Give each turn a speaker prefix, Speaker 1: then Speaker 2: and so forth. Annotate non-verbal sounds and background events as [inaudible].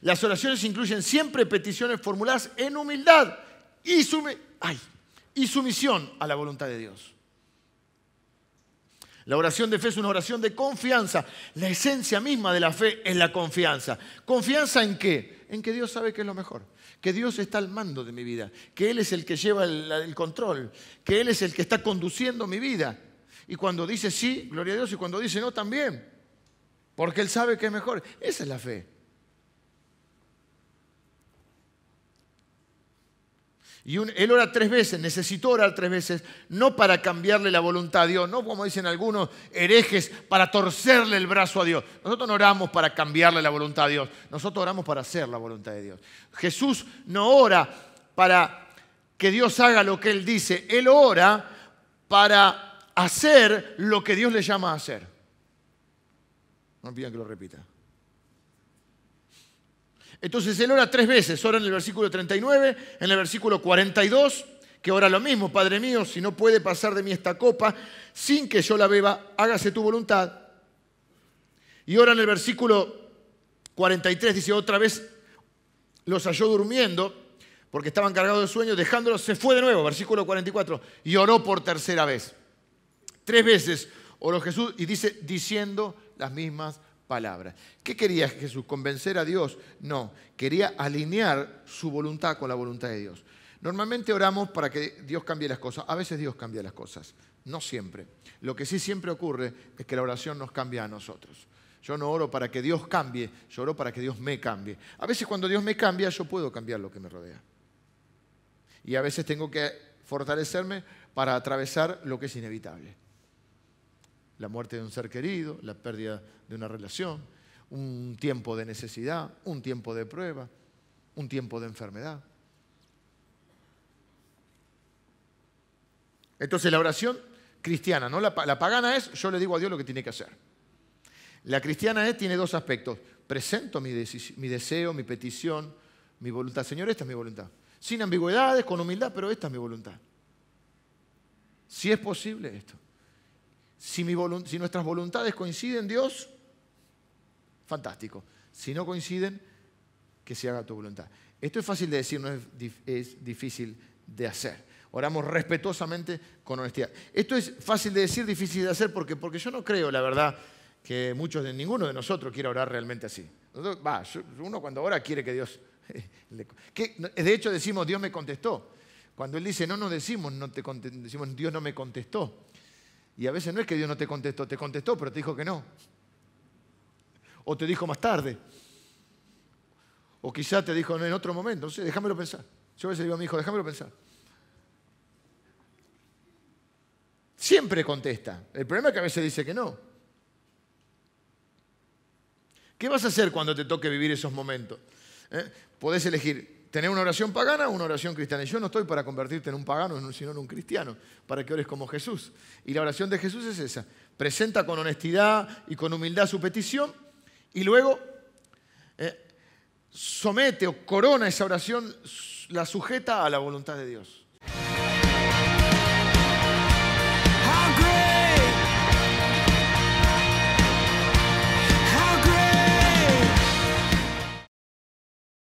Speaker 1: Las oraciones incluyen siempre peticiones formuladas en humildad y, Ay, y sumisión a la voluntad de Dios. La oración de fe es una oración de confianza. La esencia misma de la fe es la confianza. ¿Confianza en qué? En que Dios sabe que es lo mejor, que Dios está al mando de mi vida, que Él es el que lleva el, control, que Él es el que está conduciendo mi vida. Y cuando dice sí, gloria a Dios, y cuando dice no, también. Porque Él sabe que es mejor. Esa es la fe. Y él ora tres veces, necesitó orar tres veces, no para cambiarle la voluntad a Dios, no como dicen algunos herejes, para torcerle el brazo a Dios. Nosotros no oramos para cambiarle la voluntad a Dios, nosotros oramos para hacer la voluntad de Dios. Jesús no ora para que Dios haga lo que Él dice, Él ora para hacer lo que Dios le llama a hacer. No olviden que lo repita. Entonces él ora tres veces, ora en el versículo 39, en el versículo 42, que ora lo mismo, Padre mío, si no puede pasar de mí esta copa sin que yo la beba, hágase tu voluntad. Y ora en el versículo 43, dice otra vez, los halló durmiendo porque estaban cargados de sueño, dejándolos, se fue de nuevo, versículo 44, y oró por tercera vez. Tres veces oró Jesús y dice, diciendo las mismas palabras. ¿Qué quería Jesús? ¿Convencer a Dios? No, quería alinear su voluntad con la voluntad de Dios. Normalmente oramos para que Dios cambie las cosas. A veces Dios cambia las cosas, no siempre. Lo que sí siempre ocurre es que la oración nos cambia a nosotros. Yo no oro para que Dios cambie, yo oro para que Dios me cambie. A veces cuando Dios me cambia, yo puedo cambiar lo que me rodea. Y a veces tengo que fortalecerme para atravesar lo que es inevitable la muerte de un ser querido, la pérdida de una relación, un tiempo de necesidad, un tiempo de prueba, un tiempo de enfermedad. Entonces la oración cristiana, ¿no? La, pagana es yo le digo a Dios lo que tiene que hacer. La cristiana es, tiene dos aspectos. Presento mi deseo, mi petición, mi voluntad. Señor, esta es mi voluntad. Sin ambigüedades, con humildad, pero esta es mi voluntad. Si es posible esto. Si, nuestras voluntades coinciden, Dios, fantástico. Si no coinciden, que se haga tu voluntad. Esto es fácil de decir, no es, difícil de hacer. Oramos respetuosamente con honestidad. Esto es fácil de decir, difícil de hacer, porque, porque yo no creo, la verdad, que muchos de ninguno de nosotros quiera orar realmente así. va, uno cuando ora quiere que Dios... [laughs] de hecho decimos, Dios me contestó. Cuando Él dice, no nos decimos, no te decimos, Dios no me contestó. Y a veces no es que Dios no te contestó, te contestó, pero te dijo que no. O te dijo más tarde. O quizá te dijo en otro momento, no sé, déjamelo pensar. Yo a veces digo a mi hijo, déjamelo pensar. Siempre contesta. El problema es que a veces dice que no. ¿Qué vas a hacer cuando te toque vivir esos momentos? ¿Eh? Podés elegir tener una oración pagana o una oración cristiana. Y yo no estoy para convertirte en un pagano, sino en un cristiano, para que ores como Jesús. Y la oración de Jesús es esa. Presenta con honestidad y con humildad su petición y luego eh, somete o corona esa oración, la sujeta a la voluntad de Dios.